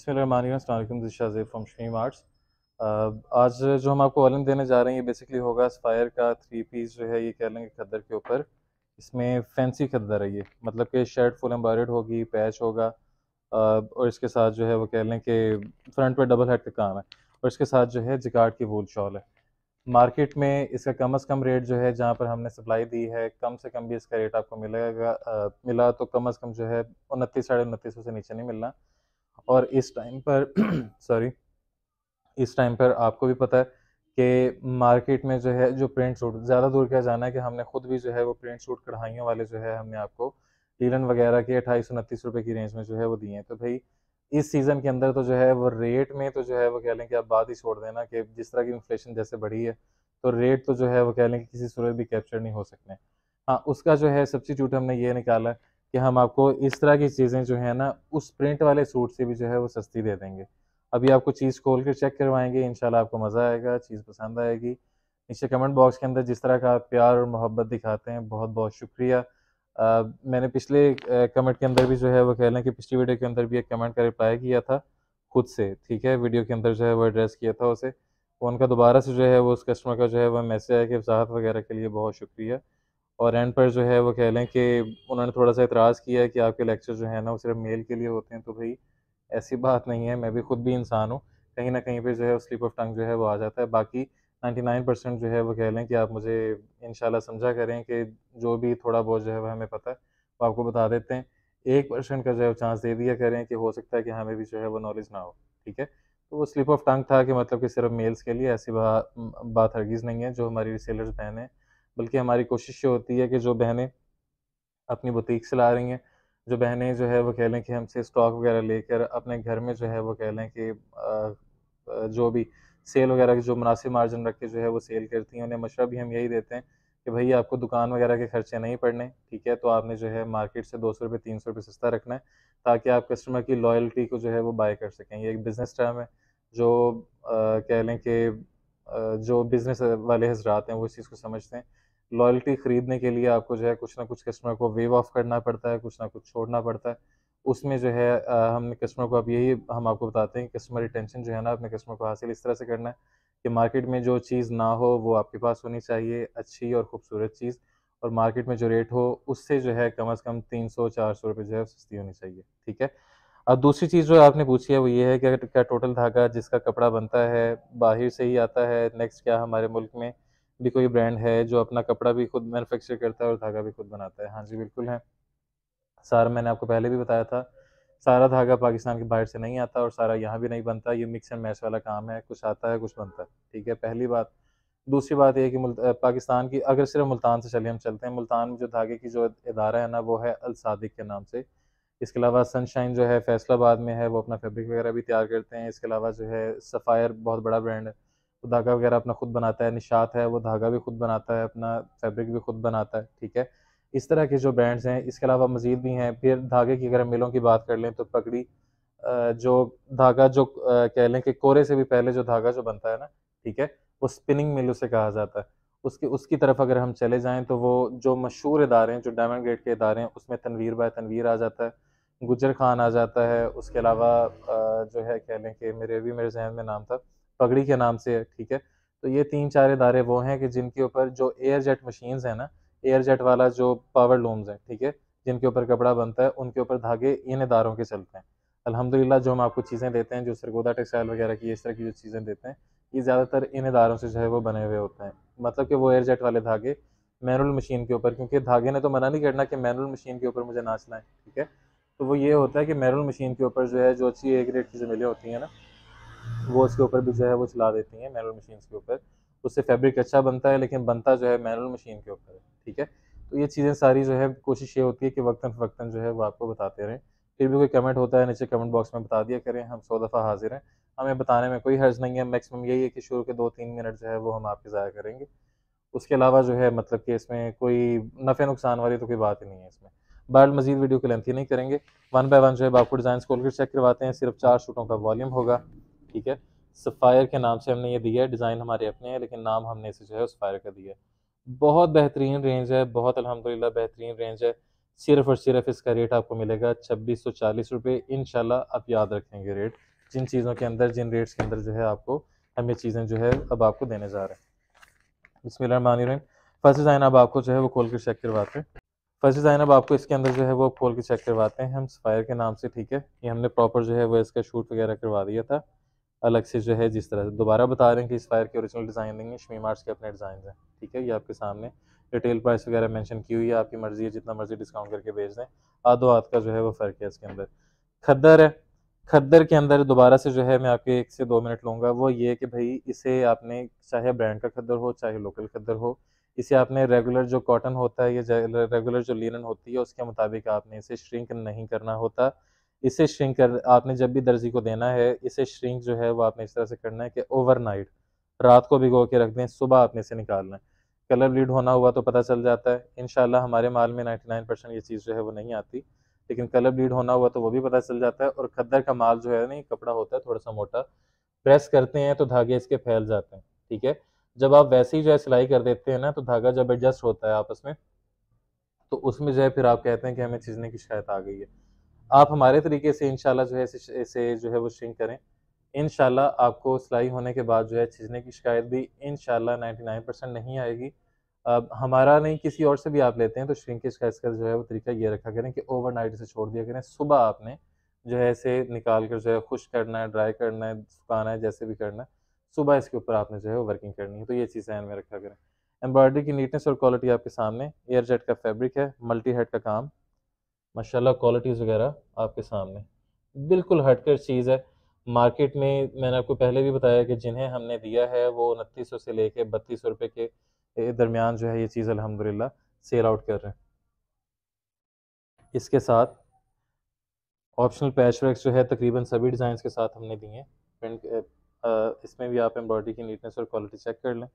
बसमिलकुम Shahzeb from Shamim arts आज जो हम आपको ऑलन देने जा रहे हैं ये बेसिकली होगा स्पायर का थ्री पीस जो है ये कह लेंगे खद्दर के ऊपर इसमें फैंसी खद्दर है ये मतलब कि शर्ट फुल एम्ब्रॉयड होगी पैच होगा uh, और इसके साथ जो है वो कह लें कि फ्रंट पर डबल हेड का काम है और इसके साथ जो है जिकार्ड की वूल शॉल है मार्केट में इसका कम अज़ कम रेट जो है जहाँ पर हमने सप्लाई दी है कम से कम भी इसका रेट आपको मिलेगा मिला तो कम अज़ कम जो है उनतीस साढ़े उनतीस से नीचे नहीं मिलना और इस टाइम पर सॉरी इस टाइम पर आपको भी पता है कि मार्केट में जो है जो प्रिंट सूट ज़्यादा दूर क्या जाना है कि हमने खुद भी जो है वो प्रिंट सूट कढ़ाइयों वाले जो है हमने आपको टीलन वगैरह के अट्ठाईस सौ उनतीस रुपये की रेंज में जो है वो दिए हैं तो भाई इस सीज़न के अंदर तो जो है वो रेट में तो जो है वो कह लें कि आप बात ही छोड़ देना कि जिस तरह की इन्फ्लेशन जैसे बढ़ी है तो रेट तो जो है वो कह लें कि किसी सूरत भी कैप्चर नहीं हो सकते हाँ उसका जो है सब्सिट्यूट हमने ये निकाला है कि हम आपको इस तरह की चीज़ें जो है ना उस प्रिंट वाले सूट से भी जो है वो सस्ती दे देंगे अभी आपको चीज़ खोल कर चेक करवाएंगे इन आपको मज़ा आएगा चीज़ पसंद आएगी नीचे कमेंट बॉक्स के अंदर जिस तरह का आप प्यार और मोहब्बत दिखाते हैं बहुत बहुत शुक्रिया आ, मैंने पिछले कमेंट के अंदर भी जो है वो कह लें कि पिछली वीडियो के अंदर भी एक कमेंट का रिप्लाई किया था खुद से ठीक है वीडियो के अंदर जो है वो एड्रेस किया था उसे उनका दोबारा से जो है वो उस कस्टमर का जो है वह मैसेज आया कि वजाहत वगैरह के लिए बहुत शुक्रिया और एंड पर जो है वो कह लें कि उन्होंने थोड़ा सा इतराज़ किया कि आपके लेक्चर जो है ना वो सिर्फ मेल के लिए होते हैं तो भाई ऐसी बात नहीं है मैं भी खुद भी इंसान हूँ कहीं ना कहीं पर जो है स्लिप ऑफ टंग जो है वो आ जाता है बाकी नाइन्टी नाइन परसेंट जो है वो कह लें कि आप मुझे इन समझा करें कि जो भी थोड़ा बहुत जो है वह हमें पता है वो आपको बता देते हैं एक परसेंट का जो है चांस दे दिया करें कि हो सकता है कि हमें भी जो है वो नॉलेज ना हो ठीक है तो वो स्लिप ऑफ टंग था कि मतलब कि सिर्फ मेल्स के लिए ऐसी बा, बात हरगिज़ नहीं है जो हमारी रिसेलर्स बहन है बल्कि हमारी कोशिश ये होती है कि जो बहनें अपनी बुटीक से ला रही हैं जो बहनें जो है वो कह लें कि हमसे स्टॉक वगैरह लेकर अपने घर में जो है वो कह लें कि जो भी सेल वगैरह के जो मुनासिब मार्जिन रख के जो है वो सेल करती हैं उन्हें मशवरा भी हम यही देते हैं कि भाई आपको दुकान वगैरह के खर्चे नहीं पड़ने ठीक है तो आपने जो है मार्केट से दो सौ रुपये तीन सौ रुपये सस्ता रखना है ताकि आप कस्टमर की लॉयल्टी को जो है वो बाय कर सकें ये एक बिज़नेस टर्म है जो कह लें कि जो बिज़नेस वाले हजरात हैं वो इस चीज़ को समझते हैं लॉयल्टी खरीदने के लिए आपको जो है कुछ ना कुछ कस्टमर को वेव ऑफ करना पड़ता है कुछ ना कुछ छोड़ना पड़ता है उसमें जो है हम कस्टमर को अब यही हम आपको बताते हैं कि कस्टमर रिटेंशन जो है ना अपने कस्टमर को हासिल इस तरह से करना है कि मार्केट में जो चीज़ ना हो वो आपके पास होनी चाहिए अच्छी और ख़ूबसूरत चीज़ और मार्केट में जो रेट हो उससे जो है कम अज़ कम तीन सौ चार सौ रुपये जो है सस्ती होनी चाहिए ठीक है अब दूसरी चीज़ जो आपने पूछी है वो ये है कि क्या टोटल धागा जिसका कपड़ा बनता है बाहर से ही आता है नेक्स्ट क्या हमारे मुल्क में भी कोई ब्रांड है जो अपना कपड़ा भी खुद मैन्युफैक्चर करता है और धागा भी खुद बनाता है हाँ जी बिल्कुल है सारा मैंने आपको पहले भी बताया था सारा धागा पाकिस्तान के बाहर से नहीं आता और सारा यहाँ भी नहीं बनता ये मिक्स एंड मैच वाला काम है कुछ आता है कुछ बनता है ठीक है पहली बात दूसरी बात यह कि पाकिस्तान की अगर सिर्फ मुल्तान से चले हम चलते हैं मुल्तान में जो धागे की जो इदारा है ना वो है अलसादिक के नाम से इसके अलावा सनशाइन जो है फैसलाबाद में है वो अपना फैब्रिक वगैरह भी तैयार करते हैं इसके अलावा जो है सफ़ायर बहुत बड़ा ब्रांड है वो धागा वगैरह अपना खुद बनाता है निशात है वो धागा भी खुद बनाता है अपना फैब्रिक भी खुद बनाता है ठीक है इस तरह के जो ब्रांड्स हैं इसके अलावा मज़ीद भी हैं फिर धागे की अगर मिलों की बात कर लें तो पगड़ी जो धागा जो कह लें कि कोरे से भी पहले जो धागा जो बनता है ना ठीक है वो स्पिनिंग मिल उसे कहा जाता है उसकी उसकी तरफ अगर हम चले जाएं तो वो जो मशहूर इदारे हैं जो डायमंड गेट के इदारे हैं उसमें तनवीर बाय तनवीर आ जाता है गुजर खान आ जाता है उसके अलावा जो है कह लें कि मेरे भी मेरे जहन में नाम था पगड़ी के नाम से ठीक है तो ये तीन चार इदारे वो हैं कि जिनके ऊपर जो एयर जेट मशीन है ना एयर जेट वाला जो पावर लूम्स हैं ठीक है जिनके ऊपर कपड़ा बनता है उनके ऊपर धागे इन इदारों के चलते हैं अलहमदिल्ला जो हम आपको चीज़ें देते हैं जो सरगोदा टेक्सटाइल वगैरह की इस तरह की जो चीज़ें देते हैं ये ज़्यादातर इन इदारों से जो है वो बने हुए होते हैं मतलब कि वो एयर जेट वाले धागे मैनुअल मशीन के ऊपर क्योंकि धागे ने तो मना नहीं करना कि मैनुअल मशीन के ऊपर मुझे नाचना है ठीक है तो वो ये होता है कि मैनुअल मशीन के ऊपर जो है जो अच्छी एक रेट की जमीलें होती हैं ना वो उसके ऊपर भी जो है वो चला देती हैं मैनुअल मशीन के ऊपर उससे फैब्रिक अच्छा बनता है लेकिन बनता जो है मैनुअल मशीन के ऊपर है ठीक है तो ये चीज़ें सारी जो है कोशिश ये होती है कि वक्ता फ़वक्ता जो है वो आपको बताते रहें फिर भी कोई कमेंट होता है नीचे कमेंट बॉक्स में बता दिया करें हम सौ दफ़ा हाजिर हैं हमें बताने में कोई हर्ज नहीं है मैक्सिमम यही है कि शुरू के दो तीन मिनट जो है वो हम आपके ज़ाया करेंगे उसके अलावा जो है मतलब कि इसमें कोई नफ़े नुकसान वाली तो कोई बात ही नहीं है इसमें बाल मजीद वीडियो को लेंथी नहीं करेंगे वन बाय वन जो है आपको डिज़ाइन खोल कर चेक करवाते हैं सिर्फ चार शूटों का वॉल्यूम होगा ठीक है सफ़ायर के नाम से हमने ये दिया है डिज़ाइन हमारे अपने हैं लेकिन नाम हमने इसे जो है सफ़ायर का दिया है बहुत बेहतरीन रेंज है बहुत अलहमदिल्ला बेहतरीन रेंज है सिर्फ और सिर्फ इसका रेट आपको मिलेगा छब्बीस सौ चालीस रुपये इन आप याद रखेंगे रेट जिन चीज़ों के अंदर जिन रेट्स के अंदर जो है आपको हम ये चीज़ें जो है अब आपको देने जा रहे हैं बसमिल फर्स्ट डिज़ाइन अब आपको जो है वो खोल के चेक करवाते हैं फर्स्ट डिज़ाइन अब आपको इसके अंदर जो है वो खोल के चेक करवाते हैं हम सफ़ायर के नाम से ठीक है ये हमने प्रॉपर जो है वो इसका शूट वगैरह करवा दिया था अलग से जो है जिस तरह से दोबारा बता रहे हैं कि इस फायर के ओरिजिनल डिज़ाइन नहीं है शमी मार्च के अपने डिज़ाइन हैं ठीक है ये आपके सामने रिटेल प्राइस वगैरह मेंशन की हुई है आपकी मर्ज़ी है जितना मर्ज़ी डिस्काउंट करके भेज दें आधो हाथ का जो है वो फ़र्क है इसके अंदर खद्दर है खद्दर के अंदर दोबारा से जो है मैं आपके एक से दो मिनट लूँगा वो ये कि भाई इसे आपने चाहे ब्रांड का खद्दर हो चाहे लोकल खद्दर हो इसे आपने रेगुलर जो कॉटन होता है या रेगुलर जो लिनन होती है उसके मुताबिक आपने इसे श्रिंक नहीं करना होता इसे श्रिंक कर आपने जब भी दर्जी को देना है इसे श्रिंक जो है वो आपने इस तरह से करना है कि ओवरनाइट रात को भिगो के रख दें सुबह आपने इसे निकालना है कलर ब्लीड होना हुआ तो पता चल जाता है इन हमारे माल में नाइन परसेंट ये चीज़ जो है वो नहीं आती लेकिन कलर ब्लीड होना हुआ तो वो भी पता चल जाता है और खद्दर का माल जो है नहीं कपड़ा होता है थोड़ा सा मोटा प्रेस करते हैं तो धागे इसके फैल जाते हैं ठीक है जब आप वैसे ही जो है सिलाई कर देते हैं ना तो धागा जब एडजस्ट होता है आपस में तो उसमें जो है फिर आप कहते हैं कि हमें चीजने की शिकायत आ गई है आप हमारे तरीके से इनशाला जो है इसे, जो है वो श्रिंक करें इन आपको सिलाई होने के बाद जो है छिजने की शिकायत भी इन नाइन्टी नाइन परसेंट नहीं आएगी अब हमारा नहीं किसी और से भी आप लेते हैं तो श्रिंकेज का इसका जो है वो तरीका ये रखा करें कि ओवरनाइट इसे छोड़ दिया करें सुबह आपने जो है इसे निकाल कर जो है खुश करना है ड्राई करना है सुखाना है जैसे भी करना है सुबह इसके ऊपर आपने जो है वो वर्किंग करनी है तो ये चीज़ ध्यान में रखा करें एम्ब्रॉयडरी की नीटनेस और क्वालिटी आपके सामने एयर जेट का फैब्रिक है मल्टी हेड का काम माशाल्लाह क्वालिटीज़ वगैरह आपके सामने बिल्कुल हटकर चीज़ है मार्केट में मैंने आपको पहले भी बताया कि जिन्हें हमने दिया है वो उनतीस से ले कर बत्तीस रुपए के दरमियान जो है ये चीज़ अलहमदिल्ला सेल आउट कर रहे हैं इसके साथ ऑप्शनल पैच वर्क जो है तकरीबन सभी डिज़ाइन के साथ हमने दिए हैं प्रिंट इसमें भी आप एम्ब्रॉयडरी की नीटनेस और क्वालिटी चेक कर लें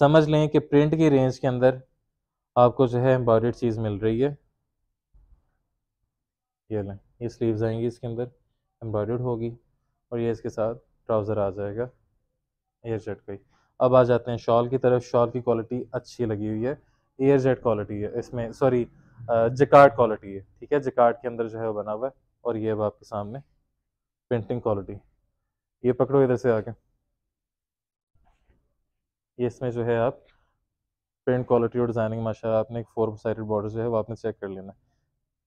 समझ लें कि प्रिंट की रेंज के अंदर आपको जो है एम्ब्रॉयड चीज़ मिल रही है ये लें ये स्लीव्स आएंगी इसके अंदर एम्ब्रॉयड होगी और ये इसके साथ ट्राउज़र आ जाएगा एयर जेट का ही अब आ जाते हैं शॉल की तरफ शॉल की क्वालिटी अच्छी लगी हुई है एयर जेट क्वालिटी है इसमें सॉरी जकार्ड क्वालिटी है ठीक है जकार्ड के अंदर जो है वो बना हुआ है और ये अब आपके सामने पेंटिंग क्वालिटी ये पकड़ो इधर से आके ये इसमें जो है आप प्रिंट क्वालिटी और डिज़ाइनिंग माशा आपने एक फोर साइडेड बॉर्डर जो है वो आपने चेक कर लेना है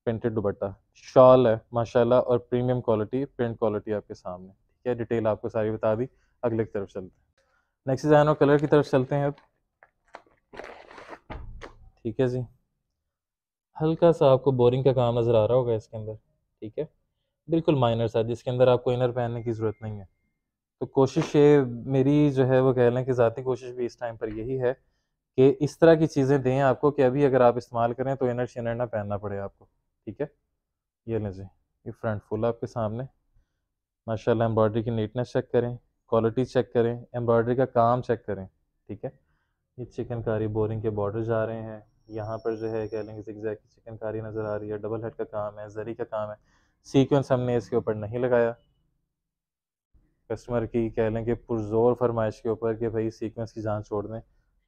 प्रिंटेड दुपट्टा शॉल है माशाल्लाह और प्रीमियम क्वालिटी प्रिंट क्वालिटी आपके सामने ठीक है डिटेल आपको सारी बता दी अगले की तरफ चलते हैं नेक्स्ट डिज़ाइन और कलर की तरफ चलते हैं अब ठीक है जी हल्का सा आपको बोरिंग का काम नज़र आ रहा होगा इसके अंदर ठीक है बिल्कुल माइनर सा जिसके अंदर आपको इनर पहनने की ज़रूरत नहीं है तो कोशिश ये मेरी जो है वो कह लें कि ज़ाती कोशिश भी इस टाइम पर यही है कि इस तरह की चीज़ें दें आपको कि अभी अगर आप इस्तेमाल करें तो इनर शिनर ना पहनना पड़े आपको ठीक है ये लें जी ये फ्रंट फुल आपके सामने माशाल्लाह एम्ब्रॉयडरी की नीटनेस चेक करें क्वालिटी चेक करें एम्ब्रॉयडरी का काम चेक करें ठीक है ये चिकनकारी बोरिंग के बॉर्डर जा रहे हैं यहाँ पर जो है कह लेंगे जिक्जैक की चिकनकारी नज़र आ रही है डबल हेड का काम है जरी का काम है सीक्वेंस हमने इसके ऊपर नहीं लगाया कस्टमर की कह लें कि पुरजोर फरमाइश के ऊपर कि भाई सीक्वेंस की जान छोड़ दें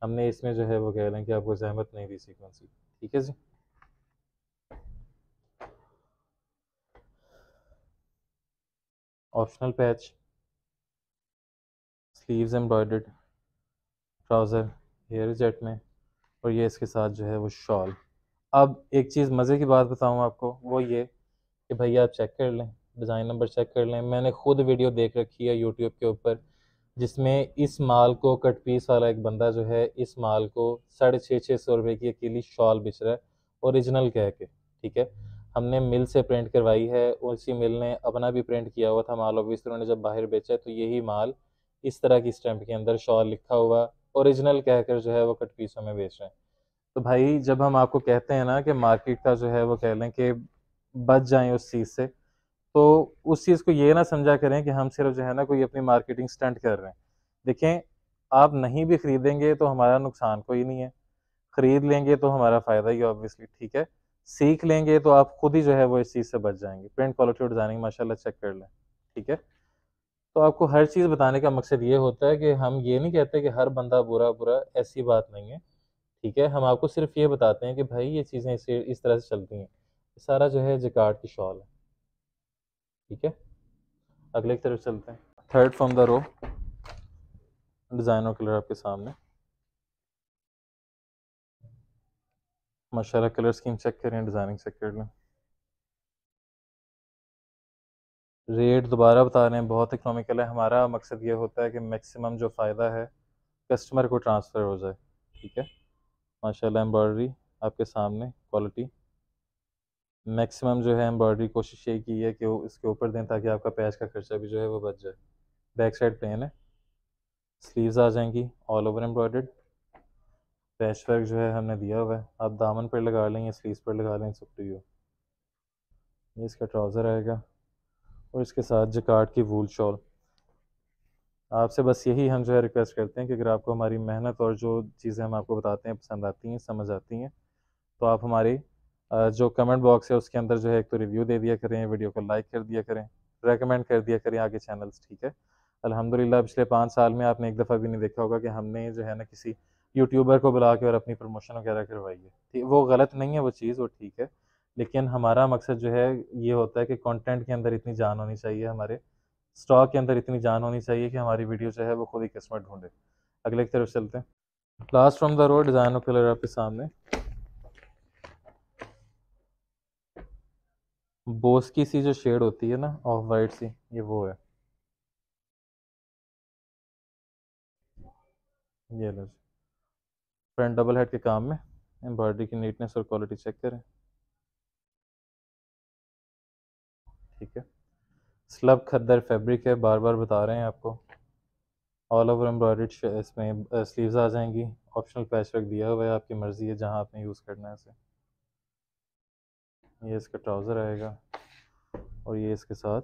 हमने इसमें जो है वो कह लें कि आपको जहमत नहीं दी सीक्वेंस की ठीक है जी optional patch sleeves embroidered trouser air jet में और ये इसके साथ जो है वो शॉल अब एक चीज़ मज़े की बात बताऊँ आपको वो ये कि भैया आप चेक कर लें डिज़ाइन नंबर चेक कर लें मैंने खुद वीडियो देख रखी है यूट्यूब के ऊपर जिसमें इस माल को कट पीस वाला एक बंदा जो है इस माल को साढ़े छः छः सौ रुपये की अकेली शॉल बेच रहा है ओरिजिनल कह के ठीक है हमने मिल से प्रिंट करवाई है उसी मिल ने अपना भी प्रिंट किया हुआ था माल ऑब्वियस उन्होंने जब बाहर बेचा तो यही माल इस तरह की स्टैंप के अंदर शॉल लिखा हुआ ओरिजिनल कहकर जो है वो कट पीसों में बेच रहे हैं तो भाई जब हम आपको कहते हैं ना कि मार्केट का जो है वो कह लें कि बच जाए उस चीज़ से तो उस चीज़ को ये ना समझा करें कि हम सिर्फ जो है ना कोई अपनी मार्केटिंग स्टंट कर रहे हैं देखें आप नहीं भी ख़रीदेंगे तो हमारा नुकसान कोई नहीं है ख़रीद लेंगे तो हमारा फ़ायदा ही ऑब्वियसली ठीक है सीख लेंगे तो आप खुद ही जो है वो इस चीज़ से बच जाएंगे प्रिंट क्वालिटी और डिज़ाइनिंग माशाल्लाह चेक कर लें ठीक है तो आपको हर चीज़ बताने का मकसद ये होता है कि हम ये नहीं कहते कि हर बंदा बुरा बुरा ऐसी बात नहीं है ठीक है हम आपको सिर्फ ये बताते हैं कि भाई ये चीज़ें इस, इस तरह से चलती हैं सारा जो है जिकार्ड की शॉल है ठीक है अगले की तरफ चलते हैं third from the row design और कलर आपके सामने माशा कलर स्कीम चेक करें डिज़ाइनिंग चेक कर लें रेट दोबारा बता रहे हैं बहुत इकनॉमिकल है हमारा मकसद ये होता है कि मैक्सिमम जो फ़ायदा है कस्टमर को ट्रांसफ़र हो जाए ठीक है माशाल्लाह एम्ब्रॉयडरी आपके सामने क्वालिटी मैक्सिमम जो है एम्ब्रॉयडरी कोशिश यही की है कि वो इसके ऊपर दें ताकि आपका पैच का खर्चा भी जो है वो बच जाए बैक साइड पेन है स्लीव्स आ जाएंगी all over embroidered patch work जो है हमने दिया हुआ है आप दामन पर लगा लें या स्लीव पर लगा लें सब टू यू ये इसका ट्राउज़र आएगा और इसके साथ जकार्ड की वूल शॉल आपसे बस यही हम जो है रिक्वेस्ट करते हैं कि अगर आपको हमारी मेहनत और जो चीज़ें हम आपको बताते हैं पसंद आती हैं समझ आती हैं तो आप हमारी जो कमेंट बॉक्स है उसके अंदर जो है एक तो रिव्यू दे दिया करें वीडियो को लाइक कर दिया करें रेकमेंड कर दिया करें आगे चैनल्स ठीक है अलहमदिल्ला पिछले पाँच साल में आपने एक दफ़ा भी नहीं देखा होगा कि हमने जो है ना किसी यूट्यूबर को बुला के और अपनी प्रमोशन वगैरह करवाइए ठीक वो गलत नहीं है वो चीज़ वो ठीक है लेकिन हमारा मकसद जो है ये होता है कि कंटेंट के अंदर इतनी जान होनी चाहिए हमारे स्टॉक के अंदर इतनी जान होनी चाहिए कि हमारी वीडियो जो है वो खुद ही किस्मत ढूंढे अगले की तरफ चलते हैं last from the road design of colour आपके सामने बोस की सी जो शेड होती है ना ऑफ वाइट सी ये वो है ये लो फ्रंट डबल हेड के काम में एम्ब्रॉयडरी की नीटनेस और क्वालिटी चेक करें ठीक है स्लब खद्दर फैब्रिक है बार बार बता रहे हैं आपको ऑल ओवर एम्ब्रॉयड इसमें स्लीव्स आ जाएंगी ऑप्शनल पैच वर्क दिया हुआ है आपकी मर्ज़ी है जहाँ आपने यूज़ करना है इसे ये इसका ट्राउज़र आएगा और ये इसके साथ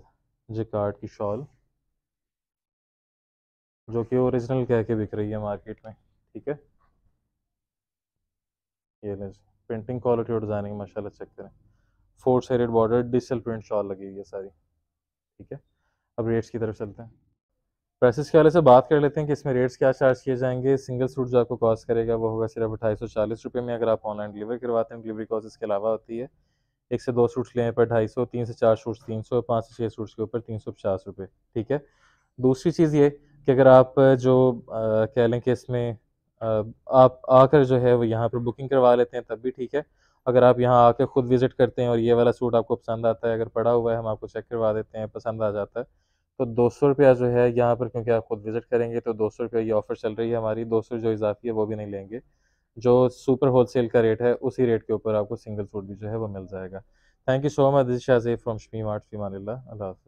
जिकार्ड की शॉल जो कि ओरिजिनल कह के बिक रही है मार्केट में ठीक है ये प्रिंटिंग क्वालिटी और डिज़ाइनिंग माशाल्लाह चेक करें four sided border digital print shawl लगी हुई है सारी ठीक है अब रेट्स की तरफ चलते हैं प्राइसेस के वाले से बात कर लेते हैं कि इसमें रेट्स क्या चार्ज किए जाएंगे सिंगल सूट जो आपको कॉस्ट करेगा वो होगा सिर्फ अठाई सौ चालीस रुपये में अगर आप ऑनलाइन डिलीवर करवाते हैं डिलीवरी कॉस्ट इसके अलावा होती है एक से दो सूट्स लें पर ढाई सौ तीन से चार सूट्स तीन सौ पाँच से छः सूट्स के ऊपर तीन सौ पचास रुपये ठीक है दूसरी चीज़ ये कि अगर आप जो आ, कह लें कि इसमें आप आकर जो है वो यहाँ पर बुकिंग करवा लेते हैं तब भी ठीक है अगर आप यहाँ आकर ख़ुद विज़िट करते हैं और ये वाला सूट आपको पसंद आता है अगर पड़ा हुआ है हम आपको चेक करवा देते हैं पसंद आ जाता है तो दो सौ रुपया जो है यहाँ पर क्योंकि आप खुद विज़िट करेंगे तो दो सौ रुपया ये ऑफ़र चल रही है हमारी दो सौ जो इजाफी है वो भी नहीं लेंगे जो सुपर होल सेल का रेट है उसी रेट के ऊपर आपको सिंगल सूट भी जो है वो मिल जाएगा thank you so much this Shahzeb from Shamim art फीमान अल्लाह